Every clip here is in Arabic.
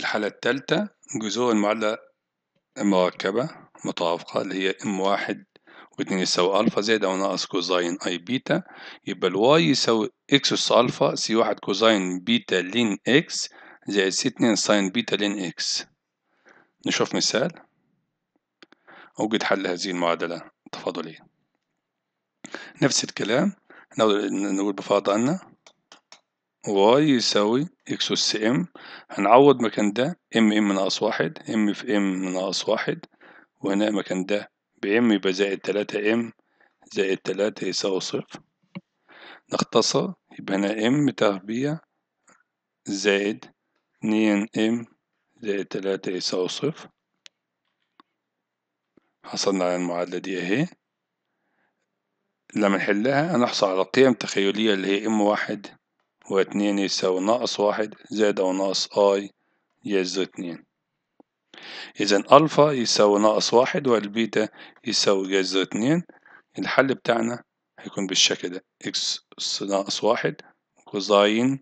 الحالة الثالثة جذور المعادلة المركبة متوافقة اللي هي ام واحد واتنين يساوي ألفا زائد أو ناقص كوزاين أي بيتا يبقى الواي يساوي إكس أس ألفا سي واحد كوزاين بيتا لين إكس زائد سي اتنين ساين بيتا لين إكس نشوف مثال أوجد حل هذه المعادلة تفاضليا نفس الكلام نقول بفرض أن واي يساوي اكس اس ام هنعوض مكان ده ام ام ناقص واحد ام في ام ناقص واحد وهنا مكان ده بام يبقى زائد تلاتة ام زائد تلاتة يساوي صفر نختصر يبقى هنا ام تربيع زائد اتنين ام زائد تلاتة يساوي صفر حصلنا على المعادلة دي اهي لما نحلها هنحصل على قيم تخيلية اللي هي ام واحد واتنين يساوي ناقص واحد زائد أو ناقص أي يعز اتنين إذا ألفا يساوي ناقص واحد والبيتا يساوي جذر اتنين الحل بتاعنا هيكون بالشكل ده إكس ناقص واحد كوزاين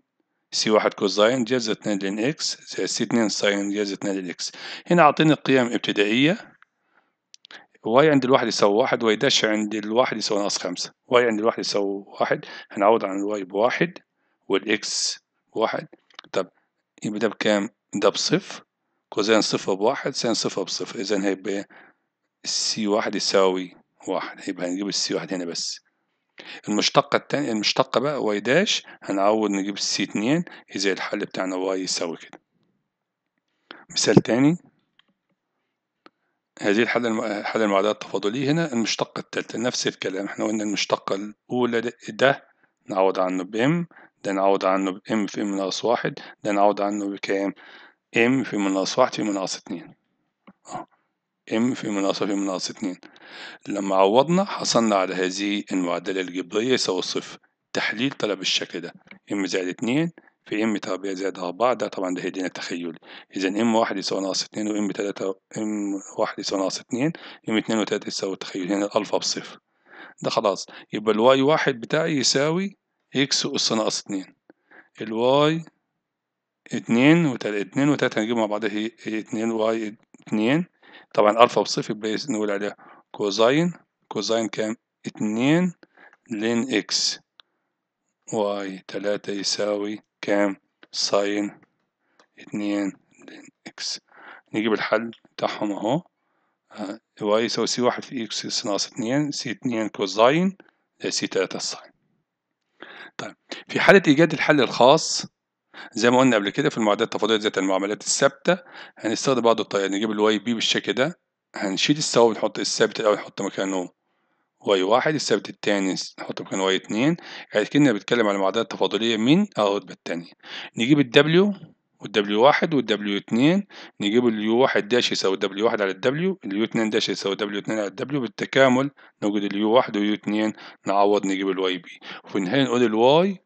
سي واحد كوزاين جذر اتنين لين إكس زائد سي اتنين ساين جذر اتنين لين إكس هنا أعطيني قيم ابتدائية واي عند الواحد يساوي واحد واي داش عند الواحد يساوي ناقص خمسة واي عند الواحد يساوي واحد هنعوض عن الواي بواحد والاكس بواحد طب يبقى ده بكام؟ ده بصفر كوزين صفر بواحد سين صفر بصفر إذا هيبقى السي واحد يساوي واحد يبقى هنجيب السي واحد هنا بس المشتقة التانية المشتقة بقى واي داش هنعوض نجيب السي اتنين إذا الحل بتاعنا واي يساوي كده مثال تاني هذه الحالة الحالة المعادلة التفاضلية هنا المشتقة التالتة نفس الكلام احنا قلنا المشتقة الأولى ده نعوض عنه بإم ده نعوض عنه ب m في m ناقص واحد ده نعوض عنه بكام m في m ناقص واحد في m ناقص اتنين m آه. في m ناقص في m ناقص اتنين لما عوضنا حصلنا على هذه المعادلة الجبرية يساوي صفر التحليل طلب الشكل ده m زائد اتنين في ام تربيع زائد أربعة ده طبعا ده هيدينا التخيل إذا ام واحد يساوي ناقص اتنين وام تلاتة ام واحد يساوي ناقص اتنين ام اتنين وتلاتة يساوي التخيل هنا الألفا بصفر ده خلاص يبقى الواي واحد بتاعي يساوي اكس اس ناقص اتنين الواي اتنين وتلاتة اتنين وتلاتة هنجيبهم مع بعض هي اتنين واي اتنين طبعا الفا وصفر يبقى إيه نقول عليها كوزاين كوزاين كام اتنين لين اكس واي تلاتة يساوي كام ساين اتنين لين اكس نجيب الحل بتاعهم اهو آه، واي يساوي سي واحد في اكس ناقص اتنين سي اتنين كوزاين سي تلاتة ساين طيب في حالة إيجاد الحل الخاص زي ما قلنا قبل كده في المعادلات التفاضلية ذات المعاملات الثابتة هنستخدم بعض الطريقة نجيب الواي بي بالشكل ده هنشيل الثوابت نحط الثابت الأول نحط مكانه واي واحد الثابت التاني نحط مكانه واي اتنين يعني كنا بنتكلم على معادلات تفاضلية من الرتبة التانية نجيب الدبليو والدبليو واحد والدبليو اتنين نجيب اليو واحد داش يساوي دبليو واحد على الدبليو اليو اتنين داش يساوي دبليو اتنين على الدبليو بالتكامل نوجد اليو واحد ويو اتنين نعوض نجيب الواي بي وفي النهاية نقول الواي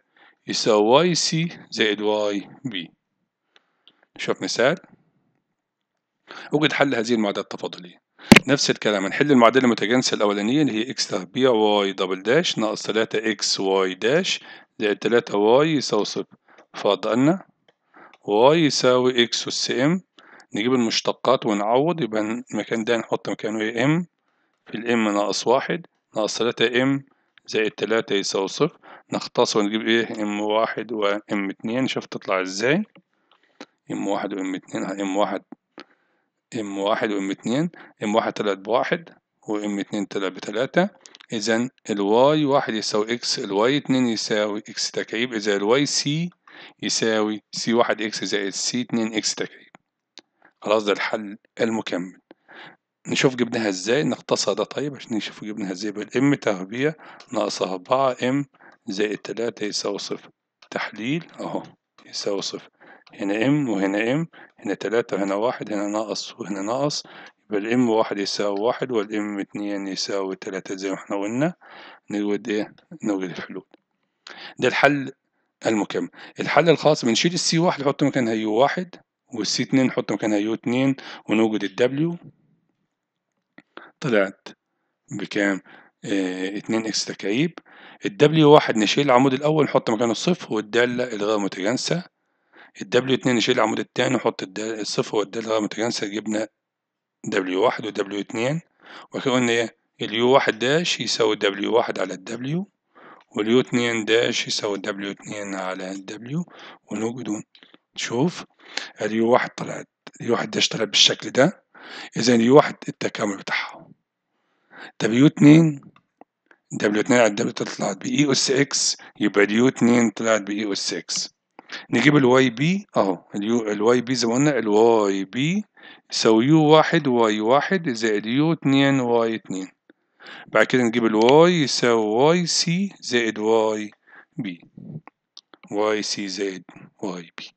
يساوي واي سي زائد واي بي نشوف مثال وجد حل هذه المعادلة التفاضلية نفس الكلام هنحل المعادلة المتجانسة الأولانية اللي هي إكس تربيع واي دبل داش ناقص تلاتة إكس واي داش زائد تلاتة واي يساوي صفر فرض واي يساوي اكس أس ام نجيب المشتقات ونعوض يبقى المكان ده نحط مكانه ايه ام في الام ناقص واحد ناقص تلاتة ام زائد تلاتة يساوي صفر نختصر ونجيب ايه ام واحد وام اتنين شوف تطلع ازاي ام واحد وام اتنين ام واحد ام واحد وام اتنين ام واحد تلات بواحد وام اتنين تلات بتلاتة اذا الواي واحد يساوي اكس الواي اتنين يساوي اكس تكعيب اذا الواي سي يساوي سي واحد إكس زائد سي اتنين إكس تكعيب خلاص ده الحل المكمل نشوف جبناها ازاي نختصر ده طيب عشان نشوف جبناها ازاي بالام تربيع ناقص أربعة ام زائد تلاتة يساوي صفر تحليل اهو يساوي صفر هنا ام وهنا ام هنا تلاتة وهنا واحد هنا ناقص وهنا ناقص يبقى الام واحد يساوي واحد والام اتنين يساوي تلاتة زي ما احنا قلنا نوجد ايه نوجد الحلول ده الحل المكمل الحل الخاص بنشيل السي واحد نحط مكانها يو واحد والسي اتنين نحط مكانها يو اتنين ونوجد الدبليو طلعت بكام؟ اه اتنين اكس تكعيب الدبليو واحد نشيل العمود الأول نحط مكانه الصفر والدالة الغير متجانسة الدبليو اتنين نشيل العمود التاني نحط الصفر والدالة الغير متجانسة جبنا دبليو واحد ودبليو اتنين وكده قلنا ايه؟ اليو واحد داش يساوي دبليو واحد على الدبليو واليو اتنين داش يساوي دبليو اتنين على دبليو ونوجده نشوف اليو واحد طلعت اليو واحد داش طلعت بالشكل ده إذا اليو واحد التكامل بتاعها طب اتنين دبليو اتنين على دبليو طلعت بإي أس إكس يبقى اليو اتنين طلعت بإي أس إكس نجيب الواي بي اهو اليو الواي بي زي ما قلنا الواي بي يساوي يو واحد واي واحد زائد يو اتنين واي اتنين بعد كده نجيب الواي يساوي واي سي زائد واي بي واي سي زائد واي بي